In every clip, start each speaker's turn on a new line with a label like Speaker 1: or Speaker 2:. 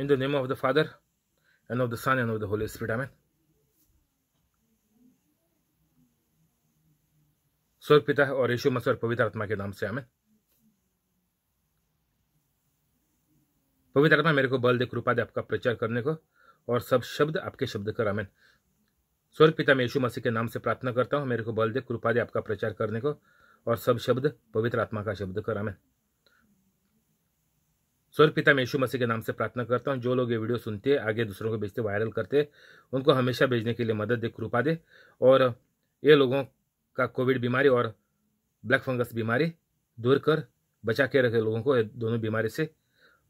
Speaker 1: In the name of the Father, and of the Son, and of the Holy Spirit. Amen. स्वर्ग पिता और यीशु मसीह और पवित्र आत्मा के नाम से आमेन पवित्र आत्मा मेरे को बल दे कृपा दे आपका प्रचार करने को और सब शब्द आपके शब्द कर आमेन स्वर्ग पिता मैं यीशु मसीह के नाम से प्रार्थना करता हूँ मेरे को बल दे कृपा दे आपका प्रचार करने को और सब शब्द पवित्र आत्मा का शब्द कर आमेन स्वर्ग पिता में मसीह के नाम से प्रार्थना करता हूँ जो लोग ये वीडियो सुनते आगे दूसरों को भेजते वायरल करते उनको हमेशा भेजने के लिए मदद दे कृपा दे और ये लोगों का कोविड बीमारी और ब्लैक फंगस बीमारी दूर कर बचा के रखे लोगों को दोनों बीमारी से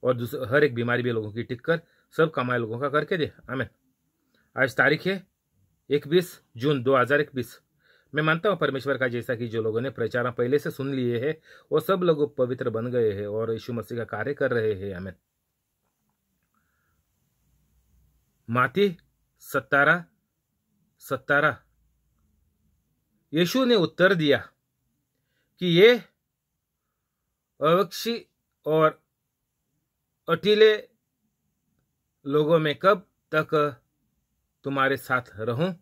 Speaker 1: और हर एक बीमारी भी लोगों की टिक कर सब कमाए लोगों का करके दे आमेन आज तारीख है बीस जून दो हज़ार इक्कीस मैं मानता हूँ परमेश्वर का जैसा कि जो लोगों ने प्रचार पहले से सुन लिए है वो सब लोग पवित्र बन गए हैं और यीशु मसीह का कार्य कर रहे हैं हमें माती सत्तारा सत्तारा यीशु ने उत्तर दिया कि ये अवक्षी और अटीले लोगों में कब तक तुम्हारे साथ रहूं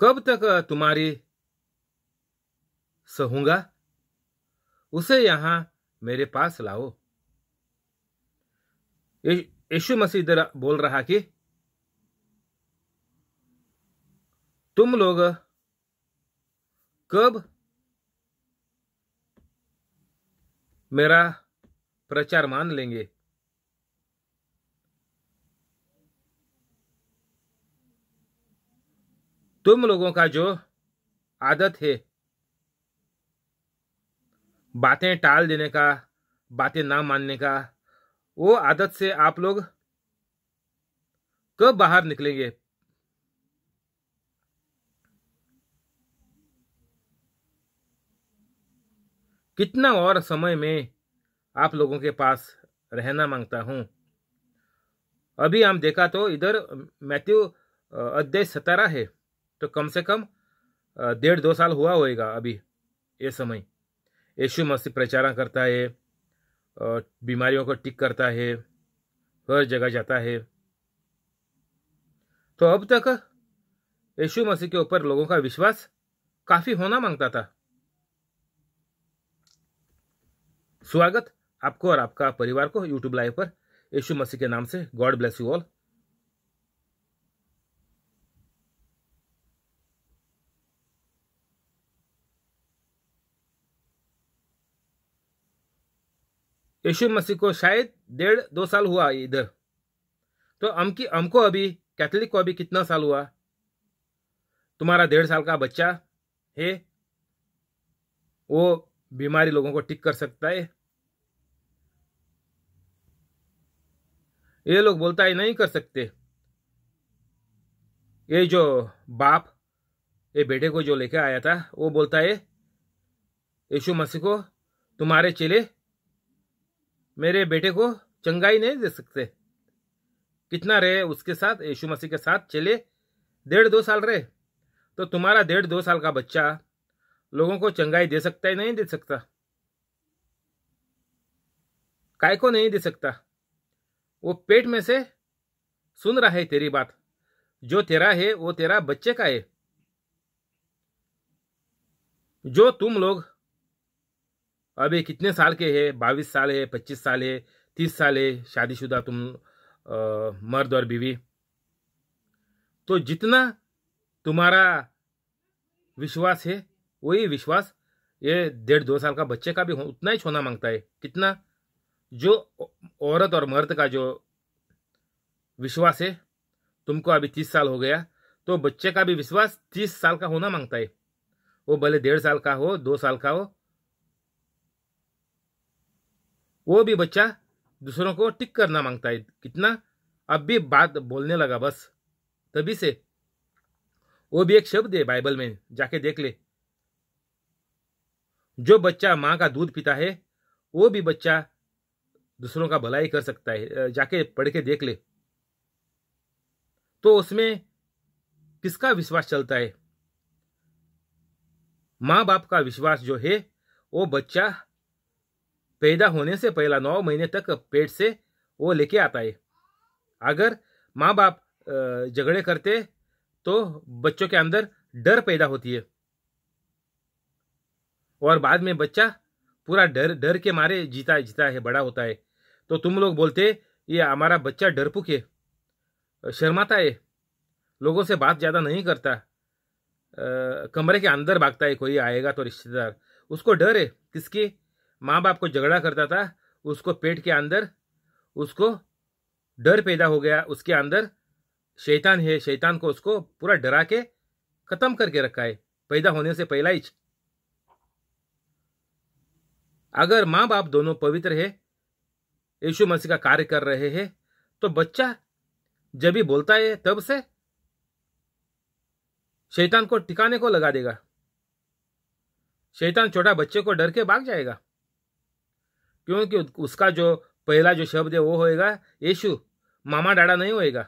Speaker 1: कब तक तुम्हारी सहूंगा उसे यहां मेरे पास लाओ यीशु मसीह बोल रहा कि तुम लोग कब मेरा प्रचार मान लेंगे तुम लोगों का जो आदत है बातें टाल देने का बातें ना मानने का वो आदत से आप लोग कब बाहर निकलेंगे कितना और समय में आप लोगों के पास रहना मांगता हूं अभी हम देखा तो इधर मैथ्यू अध्याय सतारा है तो कम से कम डेढ़ दो साल हुआ होएगा अभी ये समय यशु मसीह प्रचार करता है बीमारियों को टिक करता है हर जगह जाता है तो अब तक यशु मसीह के ऊपर लोगों का विश्वास काफी होना मांगता था स्वागत आपको और आपका परिवार को यूट्यूब लाइव पर यशु मसीह के नाम से गॉड ब्लेस यू ऑल यीशु मसीह को शायद डेढ़ दो साल हुआ इधर तो हम की हमको अभी कैथलिक को अभी कितना साल हुआ तुम्हारा डेढ़ साल का बच्चा है वो बीमारी लोगों को ठीक कर सकता है ये लोग बोलता है नहीं कर सकते ये जो बाप ये बेटे को जो लेके आया था वो बोलता है यीशु मसीह को तुम्हारे चेले मेरे बेटे को चंगाई नहीं दे सकते कितना रहे उसके साथ यीशु मसीह के साथ चले डेढ़ दो साल रहे तो तुम्हारा डेढ़ दो साल का बच्चा लोगों को चंगाई दे सकता है नहीं दे सकता काय को नहीं दे सकता वो पेट में से सुन रहा है तेरी बात जो तेरा है वो तेरा बच्चे का है जो तुम लोग अब ये कितने साल के है बाईस साल है पच्चीस साल है तीस साल है शादीशुदा तुम आ, मर्द और बीवी तो जितना तुम्हारा विश्वास है वही विश्वास ये डेढ़ दो साल का बच्चे का भी उतना ही छोना मांगता है कितना जो औरत और मर्द का जो विश्वास है तुमको अभी तीस साल हो गया तो बच्चे का भी विश्वास तीस साल का होना मांगता है वो भले डेढ़ साल का हो दो साल का हो वो भी बच्चा दूसरों को टिक करना मांगता है कितना अब भी बात बोलने लगा बस तभी से वो भी एक शब्द है बाइबल में जाके देख ले जो बच्चा माँ का दूध पीता है वो भी बच्चा दूसरों का भलाई कर सकता है जाके पढ़ के देख ले तो उसमें किसका विश्वास चलता है माँ बाप का विश्वास जो है वो बच्चा पैदा होने से पहला नौ महीने तक पेट से वो लेके आता है अगर माँ बाप झगड़े करते तो बच्चों के अंदर डर पैदा होती है और बाद में बच्चा पूरा डर डर के मारे जीता जीता है बड़ा होता है तो तुम लोग बोलते ये हमारा बच्चा डरपुक है शर्माता है लोगों से बात ज़्यादा नहीं करता आ, कमरे के अंदर भागता है कोई आएगा तो रिश्तेदार उसको डर है किसकी माँ बाप को झगड़ा करता था उसको पेट के अंदर उसको डर पैदा हो गया उसके अंदर शैतान है शैतान को उसको पूरा डरा के खत्म करके रखा है पैदा होने से पहला ही अगर माँ बाप दोनों पवित्र है यीशु मसीह का कार्य कर रहे हैं तो बच्चा जब भी बोलता है तब से शैतान को ठिकाने को लगा देगा शैतान छोटा बच्चे को डर के भाग जाएगा क्योंकि उसका जो पहला जो शब्द है वो होएगा यीशु मामा डाड़ा नहीं होएगा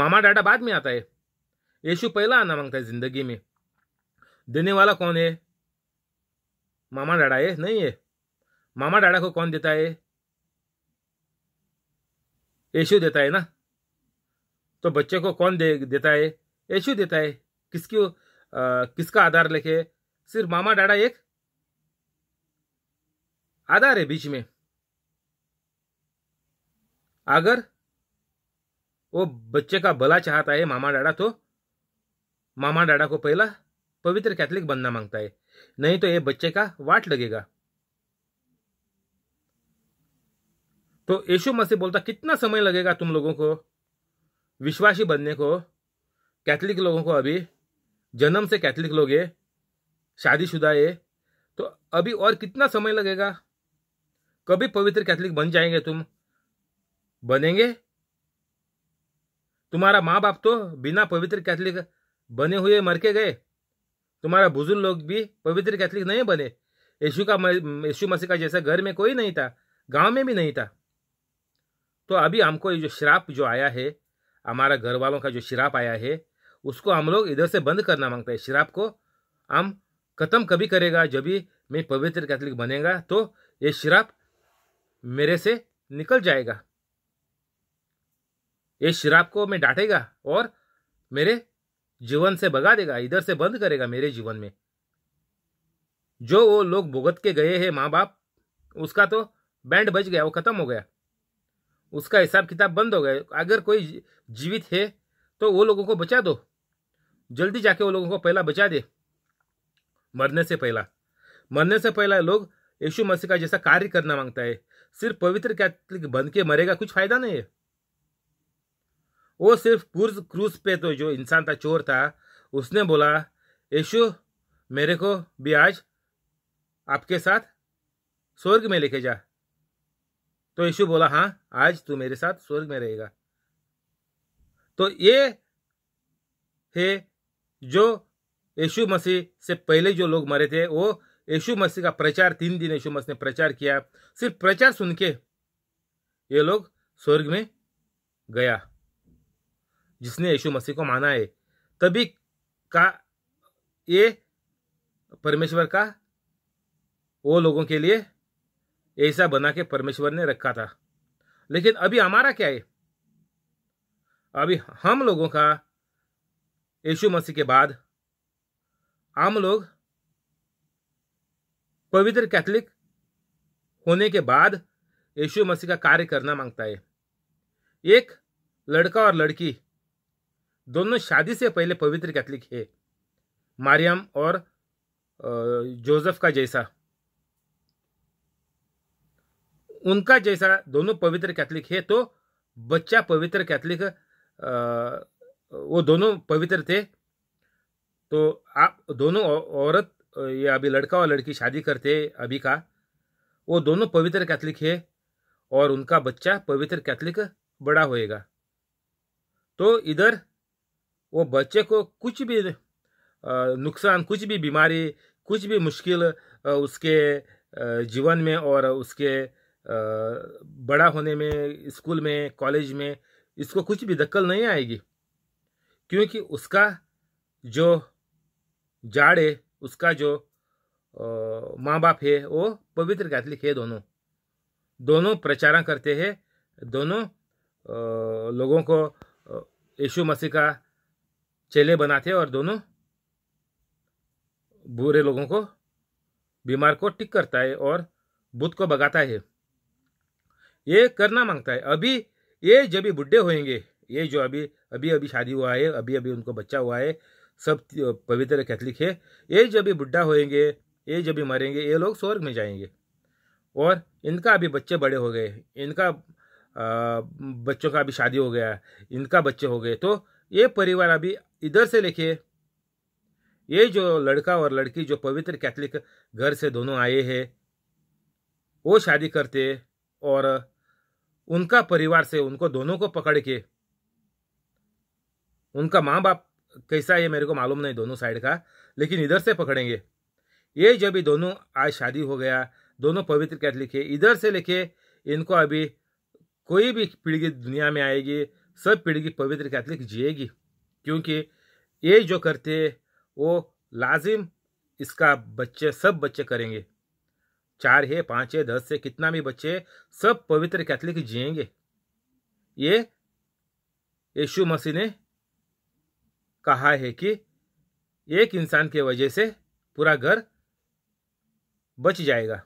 Speaker 1: मामा डाड़ा बाद में आता है यीशु पहला आना मांगता है जिंदगी में देने वाला कौन है मामा डाड़ा है नहीं है मामा डाड़ा को कौन देता है यशु देता है ना तो बच्चे को कौन दे देता है यशु देता है किसकी आ, किसका आधार लेके सिर्फ मामा डाडा एक आधार है बीच में अगर वो बच्चे का भला चाहता है मामा डाडा तो मामा डाडा को पहला पवित्र कैथलिक बनना मांगता है नहीं तो ये बच्चे का वाट लगेगा तो यशु मसीह बोलता कितना समय लगेगा तुम लोगों को विश्वासी बनने को कैथलिक लोगों को अभी जन्म से कैथलिक लोग है शादीशुदा है तो अभी और कितना समय लगेगा कभी पवित्र कैथलिक बन जाएंगे तुम बनेंगे तुम्हारा माँ बाप तो बिना पवित्र कैथलिक बने हुए मर के गए तुम्हारा बुजुर्ग लोग भी पवित्र कैथलिक नहीं बने यशु का यशु मसीह का जैसा घर में कोई नहीं था गांव में भी नहीं था तो अभी हमको ये जो श्राप जो आया है हमारा घर वालों का जो श्राप आया है उसको हम लोग इधर से बंद करना मांगते हैं श्राप को हम खत्म कभी करेगा जब भी मैं पवित्र कैथलिक बनेगा तो ये श्राप मेरे से निकल जाएगा ये श्राप को मैं डांटेगा और मेरे जीवन से भगा देगा इधर से बंद करेगा मेरे जीवन में जो वो लोग भुगत के गए हैं माँ बाप उसका तो बैंड बज गया वो खत्म हो गया उसका हिसाब किताब बंद हो गया अगर कोई जीवित है तो वो लोगों को बचा दो जल्दी जाके वो लोगों को पहला बचा दे मरने से पहला मरने से पहला लोग यीशु मसीह का जैसा कार्य करना मांगता है सिर्फ पवित्र कैथलिक बन के मरेगा कुछ फायदा नहीं है वो सिर्फ क्रूज क्रूज पे तो जो इंसान था चोर था उसने बोला यशु मेरे को भी आज आपके साथ स्वर्ग में लेके जा तो यशु बोला हाँ आज तू मेरे साथ स्वर्ग में रहेगा तो ये है जो यशु मसीह से पहले जो लोग मरे थे वो यशु मसीह का प्रचार तीन दिन यशु मसीह ने प्रचार किया सिर्फ प्रचार सुन के ये लोग स्वर्ग में गया जिसने यशु मसीह को माना है तभी का ये परमेश्वर का वो लोगों के लिए ऐसा बना के परमेश्वर ने रखा था लेकिन अभी हमारा क्या है अभी हम लोगों का यशु मसीह के बाद आम लोग पवित्र कैथलिक होने के बाद यीशु मसीह का कार्य करना मांगता है एक लड़का और लड़की दोनों शादी से पहले पवित्र कैथलिक है मारियम और जोसेफ का जैसा उनका जैसा दोनों पवित्र कैथलिक है तो बच्चा पवित्र कैथलिक वो दोनों पवित्र थे तो आप दोनों औरत या अभी लड़का और लड़की शादी करते अभी का वो दोनों पवित्र कैथलिक है और उनका बच्चा पवित्र कैथलिक बड़ा होएगा तो इधर वो बच्चे को कुछ भी नुकसान कुछ भी बीमारी कुछ भी मुश्किल उसके जीवन में और उसके बड़ा होने में स्कूल में कॉलेज में इसको कुछ भी दखल नहीं आएगी क्योंकि उसका जो जाड़े उसका जो माँ बाप है वो पवित्र कैथलिक है दोनों दोनों प्रचार करते हैं दोनों लोगों को यशु मसीह का चेले बनाते और दोनों बुरे लोगों को बीमार को टिक करता है और बुद्ध को भगाता है ये करना मांगता है अभी ये जब भी बुढ़े होंगे ये जो अभी अभी अभी शादी हुआ है अभी अभी उनको बच्चा हुआ है सब पवित्र कैथलिक है ये जब भी बुढ़ा होएंगे ये जब भी मरेंगे ये लोग स्वर्ग में जाएंगे और इनका अभी बच्चे बड़े हो गए इनका बच्चों का अभी शादी हो गया इनका बच्चे हो गए तो ये परिवार अभी इधर से लेके ये जो लड़का और लड़की जो पवित्र कैथलिक घर से दोनों आए हैं वो शादी करते और उनका परिवार से उनको दोनों को पकड़ के उनका माँ बाप कैसा है मेरे को मालूम नहीं दोनों साइड का लेकिन इधर से पकड़ेंगे ये जब भी दोनों आज शादी हो गया दोनों पवित्र कैथलिक है इधर से लेके इनको अभी कोई भी पीढ़ी दुनिया में आएगी सब पीढ़ी पवित्र कैथलिक जिएगी क्योंकि ये जो करते वो लाजिम इसका बच्चे सब बच्चे करेंगे चार है पाँच है दस है कितना भी बच्चे सब पवित्र कैथलिक जिएंगे ये यशु मसीह ने कहा है कि एक इंसान के वजह से पूरा घर बच जाएगा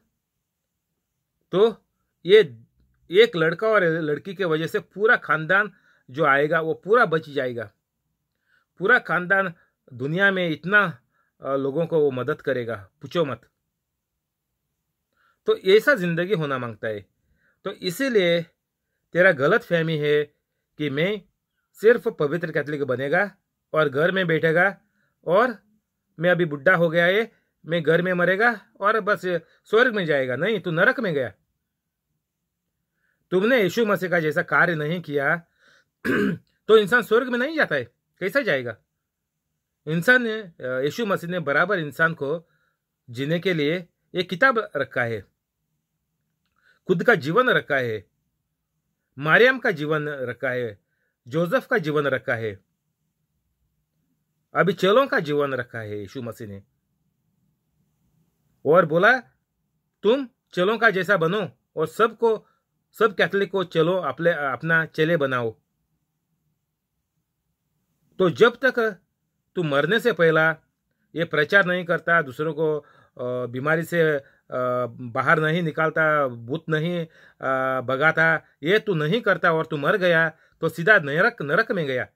Speaker 1: तो ये एक लड़का और लड़की के वजह से पूरा खानदान जो आएगा वो पूरा बच जाएगा पूरा खानदान दुनिया में इतना लोगों को वो मदद करेगा पूछो मत तो ऐसा ज़िंदगी होना मांगता है तो इसीलिए तेरा गलत फहमी है कि मैं सिर्फ पवित्र कैथलिक बनेगा और घर में बैठेगा और मैं अभी बुढ़ा हो गया है मैं घर में मरेगा और बस स्वर्ग में जाएगा नहीं तू नरक में गया तुमने यीशु मसीह का जैसा कार्य नहीं किया तो इंसान स्वर्ग में नहीं जाता है कैसा जाएगा इंसान ने यीशु मसीह ने बराबर इंसान को जीने के लिए एक किताब रखा है खुद का जीवन रखा है मारियम का जीवन रखा है जोसेफ का जीवन रखा है अभी चेलों का जीवन रखा है यीशु मसीह ने और बोला तुम चेलों का जैसा बनो और सबको सब, सब कैथलिक को चलो अपने अपना चेले बनाओ तो जब तक तू मरने से पहला ये प्रचार नहीं करता दूसरों को बीमारी से बाहर नहीं निकालता भूत नहीं भगाता ये तू नहीं करता और तू मर गया तो सीधा नरक नरक में गया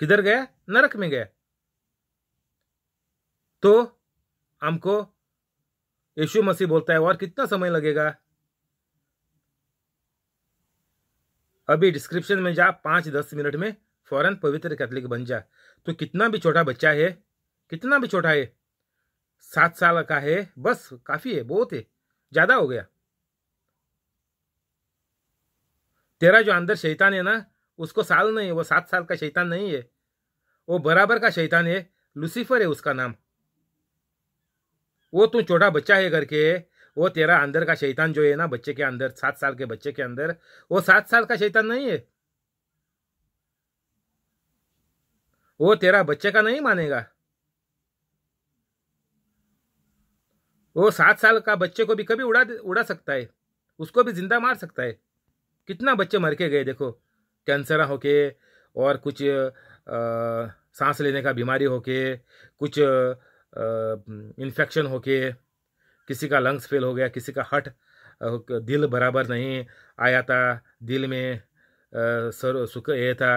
Speaker 1: किधर गया नरक में गया तो हमको यीशु मसीह बोलता है और कितना समय लगेगा अभी डिस्क्रिप्शन में जा पांच दस मिनट में फौरन पवित्र कैथलिक बन जा तो कितना भी छोटा बच्चा है कितना भी छोटा है सात साल का है बस काफी है बहुत है ज्यादा हो गया तेरा जो अंदर शैतान है ना उसको साल नहीं है वो सात साल का शैतान नहीं है वो बराबर का शैतान है लुसीफर है उसका नाम वो तू छोटा बच्चा है घर के वो तेरा अंदर का शैतान जो है ना बच्चे के अंदर सात साल के बच्चे के अंदर वो सात साल का शैतान नहीं है वो तेरा बच्चे का नहीं मानेगा वो सात साल का बच्चे को भी कभी उड़ा उड़ा सकता है उसको भी जिंदा मार सकता है कितना बच्चे मर के गए देखो कैंसर होके और कुछ आ, सांस लेने का बीमारी होके कुछ इन्फेक्शन होके किसी का लंग्स फेल हो गया किसी का हार्ट दिल बराबर नहीं आया था दिल में सर सुख ये था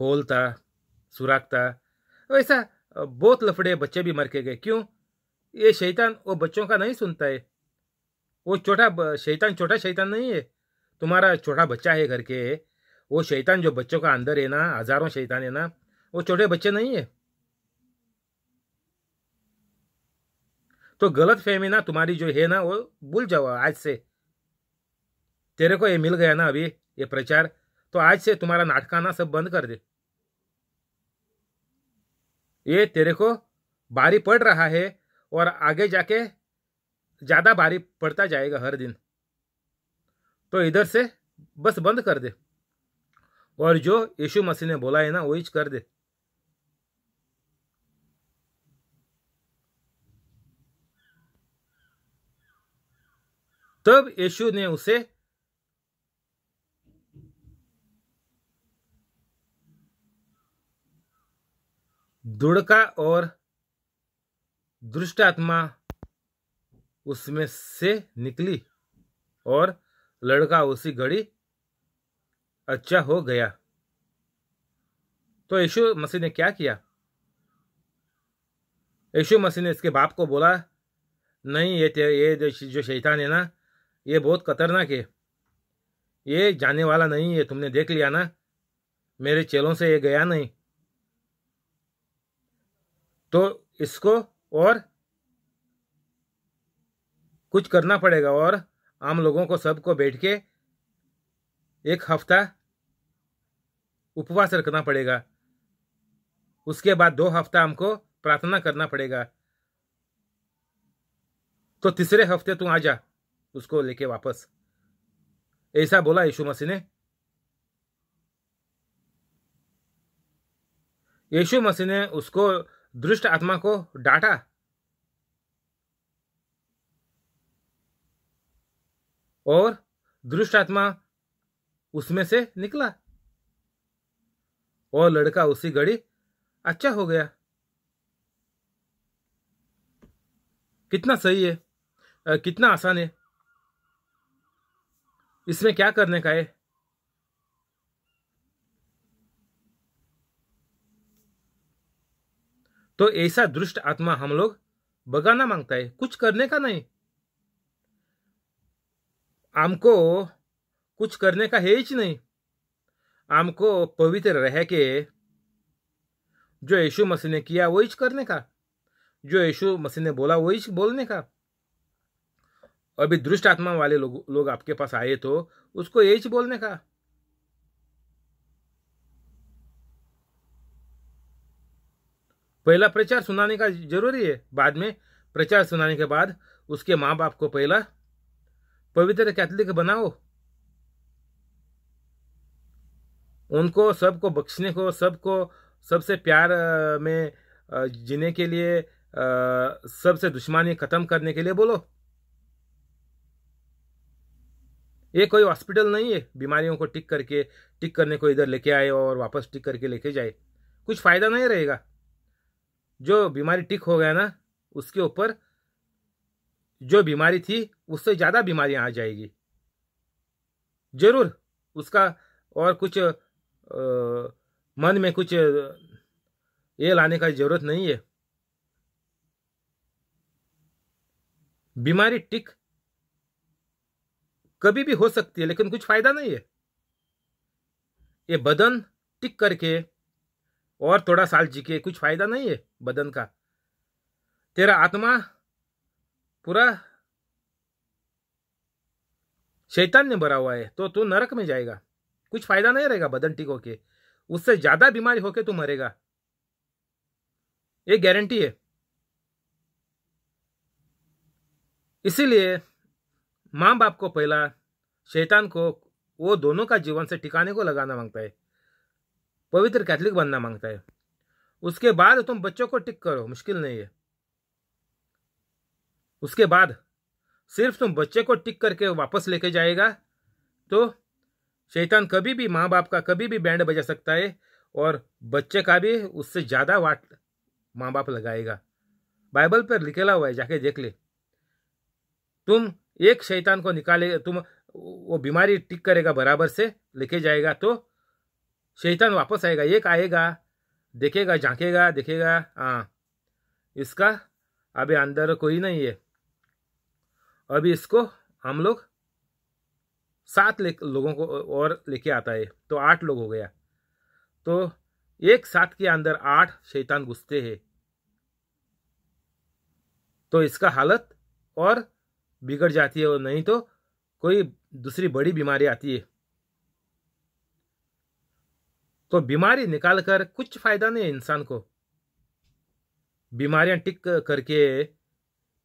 Speaker 1: होल था सुराख था वैसा बहुत लफड़े बच्चे भी मर के गए क्यों ये शैतान वो बच्चों का नहीं सुनता है वो छोटा शैतान छोटा शैतान नहीं है तुम्हारा छोटा बच्चा है घर के वो शैतान जो बच्चों का अंदर है ना हजारों शैतान है ना वो छोटे बच्चे नहीं है तो गलत फहमी ना तुम्हारी जो है ना वो भूल जाओ आज से तेरे को ये मिल गया ना अभी ये प्रचार तो आज से तुम्हारा नाटकाना सब बंद कर दे ये तेरे को बारी पड़ रहा है और आगे जाके ज़्यादा बारी पड़ता जाएगा हर दिन तो इधर से बस बंद कर दे और जो यीशु मसीह ने बोला है ना वही कर दे तब यीशु ने उसे दुड़का और दुष्ट आत्मा उसमें से निकली और लड़का उसी घड़ी अच्छा हो गया तो यीशु मसीह ने क्या किया यीशु मसीह ने इसके बाप को बोला नहीं ये ये जो शैतान है ना ये बहुत खतरनाक है ये जाने वाला नहीं है तुमने देख लिया ना मेरे चेलों से ये गया नहीं तो इसको और कुछ करना पड़ेगा और आम लोगों को सबको बैठ के एक हफ्ता उपवास रखना पड़ेगा उसके बाद दो हफ्ता हमको प्रार्थना करना पड़ेगा तो तीसरे हफ्ते तू आ जा उसको लेके वापस ऐसा बोला यीशु मसीह ने यीशु मसीह ने उसको दृष्ट आत्मा को डांटा और दृष्ट आत्मा उसमें से निकला वह लड़का उसी घड़ी अच्छा हो गया कितना सही है आ, कितना आसान है इसमें क्या करने का है तो ऐसा दुष्ट आत्मा हम लोग बगाना मांगता है कुछ करने का नहीं हमको कुछ करने का है ही नहीं हमको पवित्र रह के जो यीशु मसीह ने किया वो इच करने का जो यीशु मसीह ने बोला वो इच बोलने का अभी दुष्ट आत्मा वाले लोग लोग आपके पास आए तो उसको यही बोलने का पहला प्रचार सुनाने का जरूरी है बाद में प्रचार सुनाने के बाद उसके माँ बाप को पहला पवित्र कैथलिक बनाओ उनको सबको बख्शने को सबको सबसे प्यार में जीने के लिए सबसे दुश्मनी ख़त्म करने के लिए बोलो ये कोई हॉस्पिटल नहीं है बीमारियों को टिक करके टिक करने को इधर लेके आए और वापस टिक करके लेके जाए कुछ फ़ायदा नहीं रहेगा जो बीमारी टिक हो गया ना उसके ऊपर जो बीमारी थी उससे ज़्यादा बीमारियां आ जाएगी ज़रूर उसका और कुछ मन में कुछ ये लाने का जरूरत नहीं है बीमारी टिक कभी भी हो सकती है लेकिन कुछ फायदा नहीं है ये बदन टिक करके और थोड़ा साल जी के कुछ फायदा नहीं है बदन का तेरा आत्मा पूरा शैतान ने भरा हुआ है तो तू नरक में जाएगा कुछ फायदा नहीं रहेगा बदन ठीक होके उससे ज्यादा बीमारी होके तू मरेगा ये गारंटी है इसीलिए माँ बाप को पहला शैतान को वो दोनों का जीवन से ठिकाने को लगाना मांगता है पवित्र कैथलिक बनना मांगता है उसके बाद तुम बच्चों को टिक करो मुश्किल नहीं है उसके बाद सिर्फ तुम बच्चे को टिक करके वापस लेके जाएगा तो शैतान कभी भी माँ बाप का कभी भी बैंड बजा सकता है और बच्चे का भी उससे ज़्यादा वाट माँ बाप लगाएगा बाइबल पर लिखेला हुआ है जाके देख ले तुम एक शैतान को निकाले तुम वो बीमारी टिक करेगा बराबर से लेके जाएगा तो शैतान वापस आएगा एक आएगा देखेगा झांकेगा देखेगा हाँ इसका अभी अंदर कोई नहीं है अभी इसको हम लोग सात लोगों को और लेके आता है तो आठ लोग हो गया तो एक साथ के अंदर आठ शैतान घुसते हैं तो इसका हालत और बिगड़ जाती है और नहीं तो कोई दूसरी बड़ी बीमारी आती है तो बीमारी निकाल कर कुछ फायदा नहीं है इंसान को बीमारियां टिक करके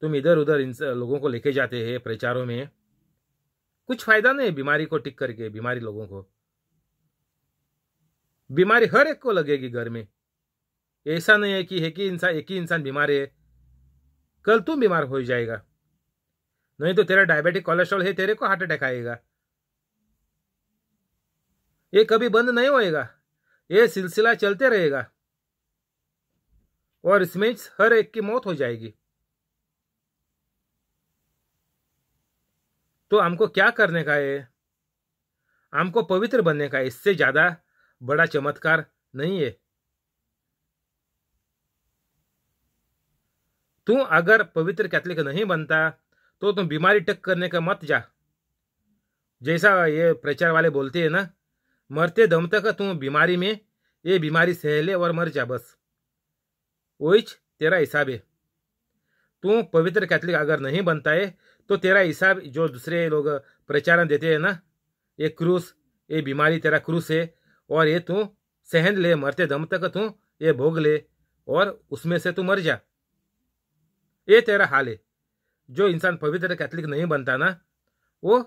Speaker 1: तुम इधर उधर इन लोगों को लेके जाते हैं प्रचारों में कुछ फायदा नहीं है बीमारी को टिक करके बीमारी लोगों को बीमारी हर एक को लगेगी घर में ऐसा नहीं है कि एक ही इंसान एक ही इंसान बीमार है कल तुम बीमार हो जाएगा नहीं तो तेरा डायबिटिक कोलेस्ट्रॉल है तेरे को हार्ट अटैक आएगा ये कभी बंद नहीं होएगा ये सिलसिला चलते रहेगा और इसमें हर एक की मौत हो जाएगी तो हमको क्या करने का है हमको पवित्र बनने का इससे ज्यादा बड़ा चमत्कार नहीं है तू अगर पवित्र कैथलिक नहीं बनता तो तुम बीमारी टक करने का मत जा जैसा ये प्रचार वाले बोलते हैं ना मरते दम तक तुम बीमारी में ये बीमारी सह ले और मर जा बस वो तेरा हिसाब है तू पवित्र कैथलिक अगर नहीं बनता है तो तेरा हिसाब जो दूसरे लोग प्रचारण देते हैं ना ये क्रूस ये बीमारी तेरा क्रूस है और ये तू सहन ले मरते दम तक तू ये भोग ले और उसमें से तू मर जा ये तेरा हाल है जो इंसान पवित्र कैथलिक नहीं बनता ना वो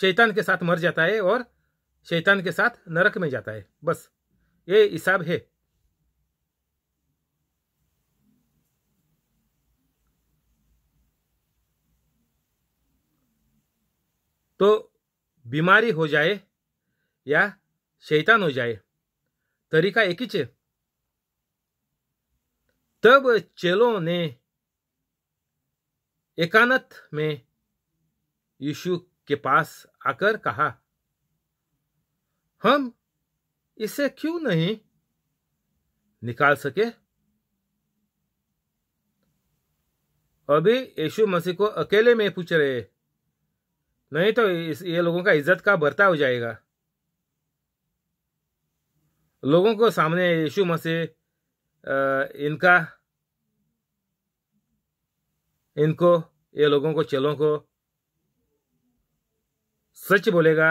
Speaker 1: शैतान के साथ मर जाता है और शैतान के साथ नरक में जाता है बस ये हिसाब है तो बीमारी हो जाए या शैतान हो जाए तरीका एक ही तब चेलों ने एकांत में यीशु के पास आकर कहा हम इसे क्यों नहीं निकाल सके अभी यीशु मसीह को अकेले में पूछ रहे नहीं तो इस ये लोगों का इज्जत का बर्ता हो जाएगा लोगों को सामने यीशु मसीह इनका इनको ये लोगों को चेलों को सच बोलेगा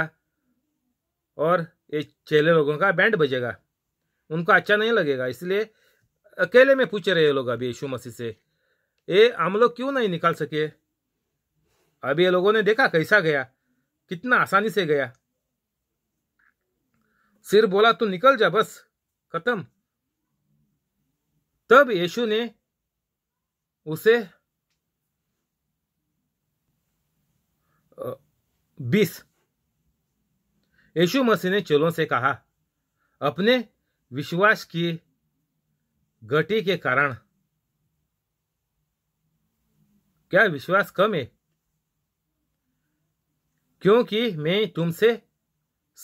Speaker 1: और ये चेले लोगों का बैंड बजेगा उनको अच्छा नहीं लगेगा इसलिए अकेले में पूछ रहे ये लोग अभी यीशु मसीह से ये हम लोग क्यों नहीं निकाल सके अब ये लोगों ने देखा कैसा गया कितना आसानी से गया सिर बोला तू निकल जा बस खत्म तब यीशु ने उसे बीस यीशु मसीह ने चोलों से कहा अपने विश्वास की घटी के कारण क्या विश्वास कम है क्योंकि मैं तुमसे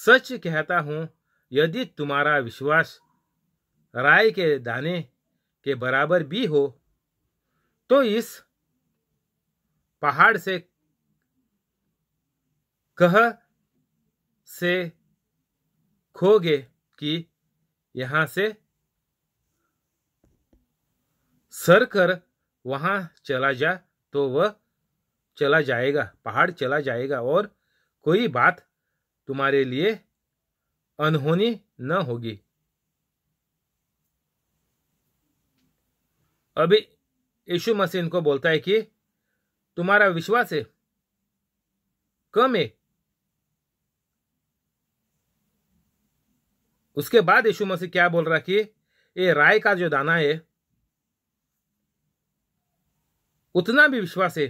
Speaker 1: सच कहता हूँ यदि तुम्हारा विश्वास राय के दाने के बराबर भी हो तो इस पहाड़ से कह से खोगे कि यहां से सर कर वहां चला जा तो वह चला जाएगा पहाड़ चला जाएगा और कोई बात तुम्हारे लिए अनहोनी न होगी अभी यशु मसीह इनको बोलता है कि तुम्हारा विश्वास है कम है उसके बाद यशु मसीह क्या बोल रहा कि ये राय का जो दाना है उतना भी विश्वास है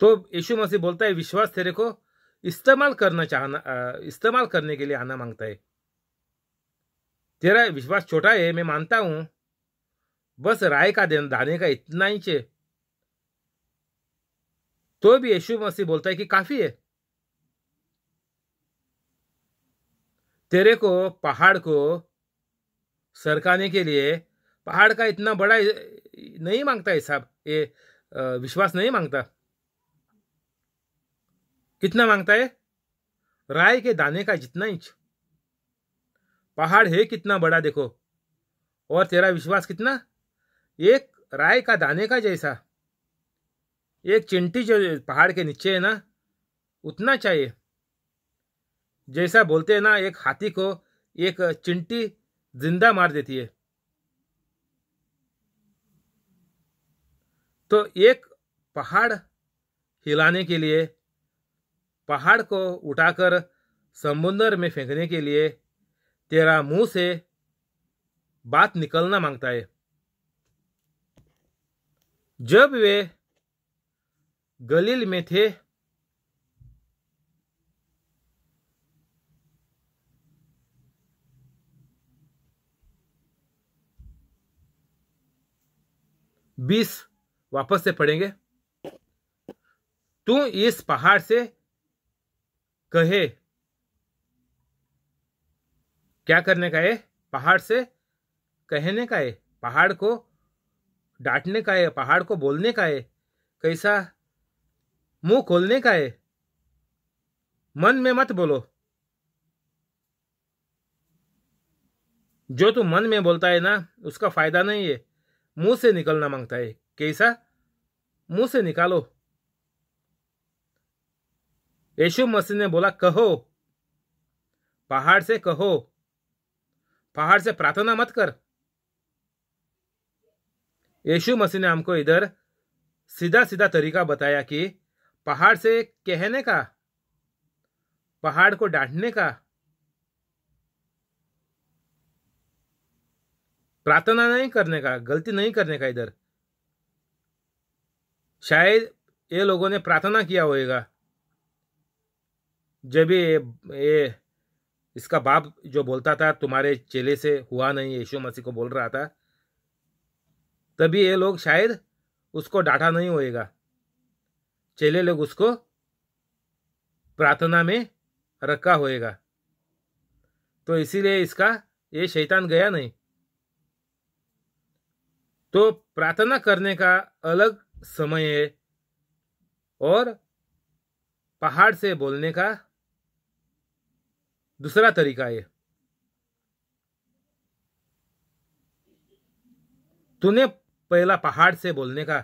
Speaker 1: तो यीशु मसीह बोलता है विश्वास तेरे को इस्तेमाल करना चाहना इस्तेमाल करने के लिए आना मांगता है तेरा विश्वास छोटा है मैं मानता हूं बस राय का देन दाने का इतना ही है तो भी यीशु मसीह बोलता है कि काफी है तेरे को पहाड़ को सरकाने के लिए पहाड़ का इतना बड़ा नहीं मांगता है साहब ये विश्वास नहीं मांगता कितना मांगता है राय के दाने का जितना इंच पहाड़ है कितना बड़ा देखो और तेरा विश्वास कितना एक राय का दाने का जैसा एक चिंटी जो पहाड़ के नीचे है ना उतना चाहिए जैसा बोलते हैं ना एक हाथी को एक चिंटी जिंदा मार देती है तो एक पहाड़ हिलाने के लिए पहाड़ को उठाकर समुंदर में फेंकने के लिए तेरा मुंह से बात निकलना मांगता है जब वे गलील में थे बीस वापस से पड़ेंगे तू इस पहाड़ से कहे क्या करने का है पहाड़ से कहने का है पहाड़ को डांटने का है पहाड़ को बोलने का है कैसा मुंह खोलने का है मन में मत बोलो जो तू मन में बोलता है ना उसका फायदा नहीं है मुंह से निकलना मांगता है कैसा मुंह से निकालो यीशु मसीह ने बोला कहो पहाड़ से कहो पहाड़ से प्रार्थना मत कर यीशु मसीह ने हमको इधर सीधा सीधा तरीका बताया कि पहाड़ से कहने का पहाड़ को डांटने का प्रार्थना नहीं करने का गलती नहीं करने का इधर शायद ये लोगों ने प्रार्थना किया होएगा जब ये ये इसका बाप जो बोलता था तुम्हारे चेले से हुआ नहीं यीशु मसीह को बोल रहा था तभी ये लोग शायद उसको डांटा नहीं होएगा चेले लोग उसको प्रार्थना में रखा होएगा तो इसीलिए इसका ये शैतान गया नहीं तो प्रार्थना करने का अलग समय है और पहाड़ से बोलने का दूसरा तरीका ये तूने पहला पहाड़ से बोलने का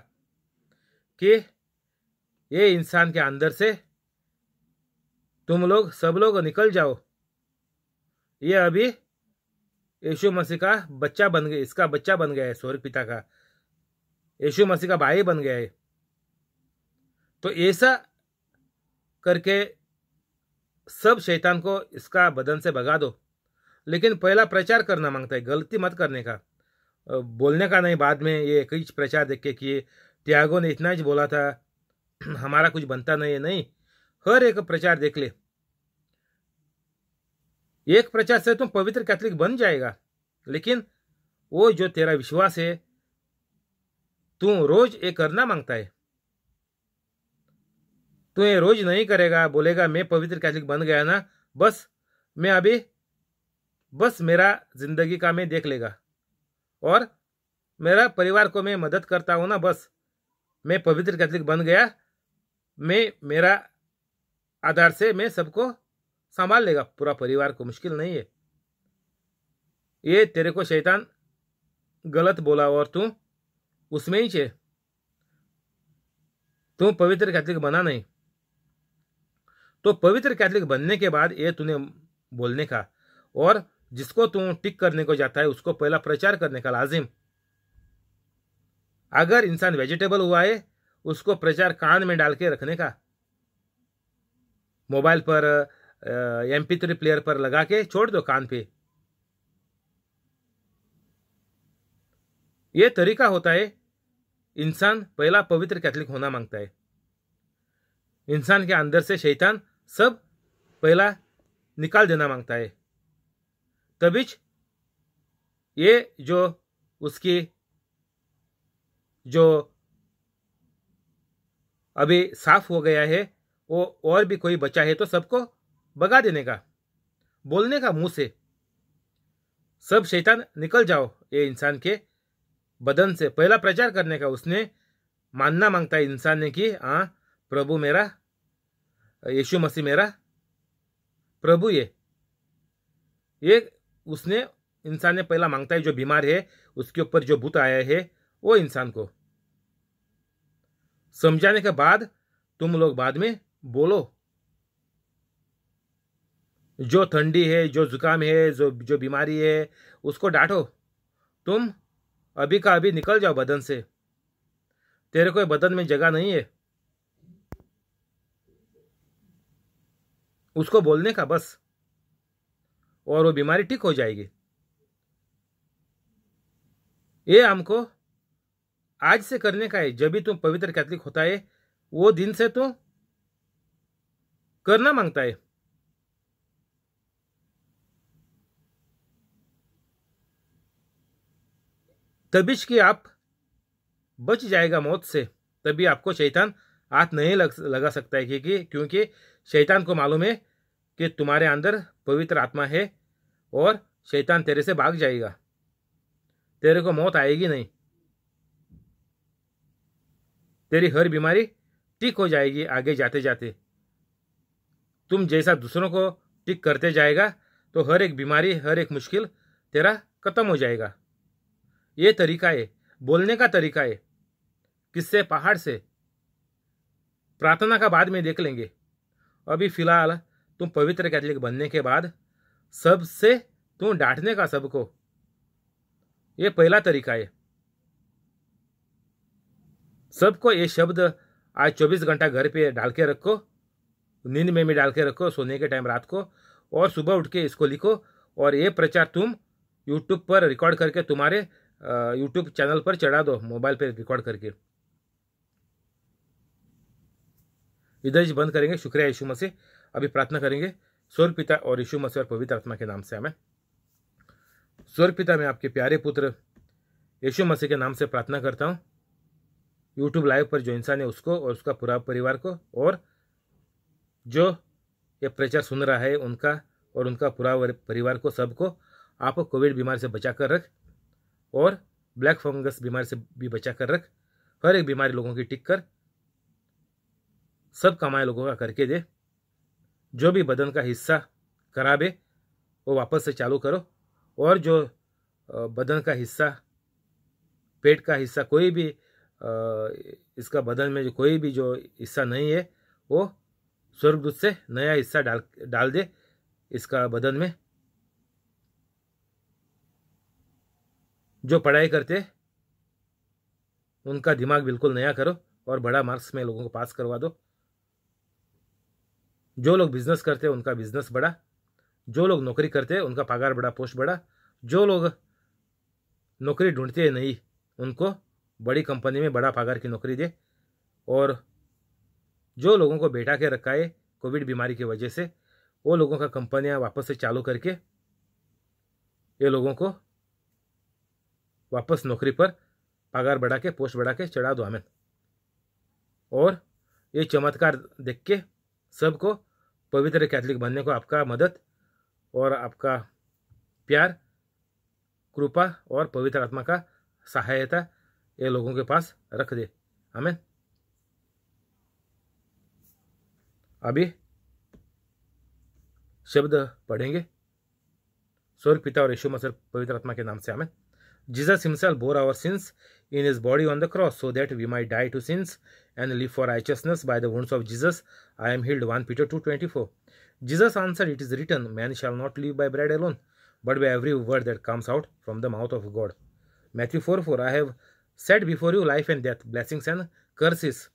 Speaker 1: कि ये इंसान के अंदर से तुम लोग सब लोग निकल जाओ ये अभी यशु मसीह का बच्चा बन गया इसका बच्चा बन गया है स्वर्ग पिता का यशु मसीह का भाई बन गया है तो ऐसा करके सब शैतान को इसका बदन से भगा दो लेकिन पहला प्रचार करना मांगता है गलती मत करने का बोलने का नहीं बाद में ये कई प्रचार देख के किए त्यागो ने इतना ही बोला था हमारा कुछ बनता नहीं है नहीं हर एक प्रचार देख ले एक प्रचार से तुम पवित्र कैथलिक बन जाएगा लेकिन वो जो तेरा विश्वास है तू रोज ये करना मांगता है तो ये रोज नहीं करेगा बोलेगा मैं पवित्र कैथलिक बन गया ना बस मैं अभी बस मेरा जिंदगी का मैं देख लेगा और मेरा परिवार को मैं मदद करता हूँ ना बस मैं पवित्र कैथलिक बन गया मैं मेरा आधार से मैं सबको संभाल लेगा पूरा परिवार को मुश्किल नहीं है ये तेरे को शैतान गलत बोला और तू उसमें ही छे तू पवित्र कैथलिक बना नहीं तो पवित्र कैथलिक बनने के बाद ये तूने बोलने का और जिसको तू टिक करने को जाता है उसको पहला प्रचार करने का लाजिम अगर इंसान वेजिटेबल हुआ है उसको प्रचार कान में डाल के रखने का मोबाइल पर एम पी थ्री प्लेयर पर लगा के छोड़ दो कान पे यह तरीका होता है इंसान पहला पवित्र कैथलिक होना मांगता है इंसान के अंदर से शैतान सब पहला निकाल देना मांगता है तभी ये जो उसकी जो अभी साफ हो गया है वो और भी कोई बचा है तो सबको बगा देने का बोलने का मुंह से सब शैतान निकल जाओ ये इंसान के बदन से पहला प्रचार करने का उसने मानना मांगता है इंसान ने कि हाँ प्रभु मेरा यीशु मसीह मेरा प्रभु ये ये उसने इंसान ने पहला मांगता है जो बीमार है उसके ऊपर जो भूत आया है वो इंसान को समझाने के बाद तुम लोग बाद में बोलो जो ठंडी है जो जुकाम है जो जो बीमारी है उसको डांटो तुम अभी का अभी निकल जाओ बदन से तेरे को बदन में जगह नहीं है उसको बोलने का बस और वो बीमारी ठीक हो जाएगी ये हमको आज से करने का है जब भी तुम पवित्र कैथलिक होता है वो दिन से तुम तो करना मांगता है तभी कि आप बच जाएगा मौत से तभी आपको शैतान हाथ नहीं लग लगा सकता है क्योंकि क्योंकि शैतान को मालूम है कि तुम्हारे अंदर पवित्र आत्मा है और शैतान तेरे से भाग जाएगा तेरे को मौत आएगी नहीं तेरी हर बीमारी ठीक हो जाएगी आगे जाते जाते तुम जैसा दूसरों को ठीक करते जाएगा तो हर एक बीमारी हर एक मुश्किल तेरा खत्म हो जाएगा ये तरीका है बोलने का तरीका है किससे पहाड़ से प्रार्थना का बाद में देख लेंगे अभी फिलहाल तुम पवित्र कैथलिक बनने के बाद सबसे तुम डांटने का सबको ये पहला तरीका है सबको ये शब्द आज 24 घंटा घर पे डाल के रखो नींद में भी डाल के रखो सोने के टाइम रात को और सुबह उठ के इसको लिखो और ये प्रचार तुम यूट्यूब पर रिकॉर्ड करके तुम्हारे यूट्यूब चैनल पर चढ़ा दो मोबाइल पर रिकॉर्ड करके इधर ही बंद करेंगे शुक्रिया यीशु मसीह अभी प्रार्थना करेंगे स्वर्ग पिता और यीशु मसीह और पवित्र आत्मा के नाम से हमें स्वर्ग पिता मैं आपके प्यारे पुत्र यीशु मसीह के नाम से प्रार्थना करता हूँ यूट्यूब लाइव पर जो इंसान है उसको और उसका पूरा परिवार को और जो ये प्रचार सुन रहा है उनका और उनका पूरा परिवार को सबको आप कोविड बीमारी से बचा कर रख और ब्लैक फंगस बीमारी से भी बचा कर रख हर एक बीमारी लोगों की टिक कर सब कमाए लोगों का करके दे जो भी बदन का हिस्सा खराब है वो वापस से चालू करो और जो बदन का हिस्सा पेट का हिस्सा कोई भी इसका बदन में जो कोई भी जो हिस्सा नहीं है वो स्वर्गदूत से नया हिस्सा डाल डाल दे इसका बदन में जो पढ़ाई करते उनका दिमाग बिल्कुल नया करो और बड़ा मार्क्स में लोगों को पास करवा दो जो लोग बिजनेस करते हैं उनका बिजनेस बढ़ा जो लोग नौकरी करते हैं उनका पगार बढ़ा पोस्ट बढ़ा जो लोग नौकरी ढूंढते हैं नहीं उनको बड़ी कंपनी में बड़ा पगार की नौकरी दे और जो लोगों को बैठा के रखा है कोविड बीमारी की वजह से वो लोगों का कंपनियां वापस से चालू करके ये लोगों को वापस नौकरी पर पगार बढ़ा के पोस्ट बढ़ा के चढ़ा दो हमें और ये चमत्कार देख के सबको पवित्र कैथलिक बनने को आपका मदद और आपका प्यार कृपा और पवित्र आत्मा का सहायता ये लोगों के पास रख दे हमें अभी शब्द पढ़ेंगे स्वर्ग पिता और यशु मसर पवित्र आत्मा के नाम से हमें Jesus himself bore our sins in his body on the cross so that we might die to sins and live for righteousness by the wounds of Jesus I am healed 1 Peter 2:24 Jesus answered it is written man shall not live by bread alone but by every word that comes out from the mouth of God Matthew 4:4 I have set before you life and death blessings and curses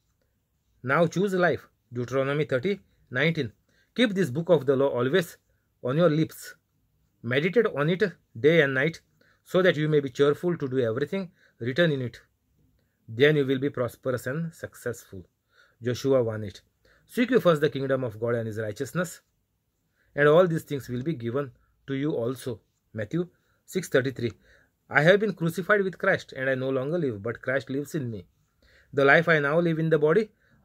Speaker 1: now choose life Deuteronomy 30:19 keep this book of the law always on your lips meditate on it day and night so that you may be cheerful to do everything written in it. Then you will be prosperous and successful. Joshua 1 8. Seek you first the kingdom of God and his righteousness, and all these things will be given to you also. Matthew 6:33 I have been crucified with Christ and I no longer live but Christ lives in me the life I now live in the body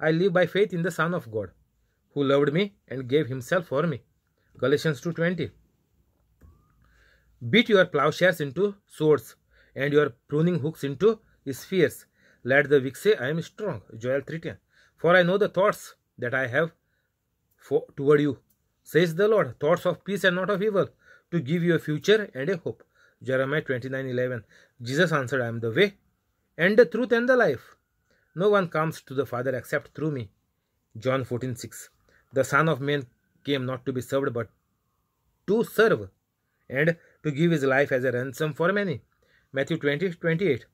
Speaker 1: I live by faith in the son of God who loved me and gave himself for me Galatians 2:20 Beat your plowshares into swords and your pruning hooks into spheres. Let the weak say, I am strong. Joel 3.10 For I know the thoughts that I have for, toward you, says the Lord, thoughts of peace and not of evil, to give you a future and a hope. Jeremiah 29.11 Jesus answered, I am the way and the truth and the life. No one comes to the Father except through me. John 14.6 The Son of Man came not to be served but to serve and to give his life as a ransom for many. Matthew 20, 28.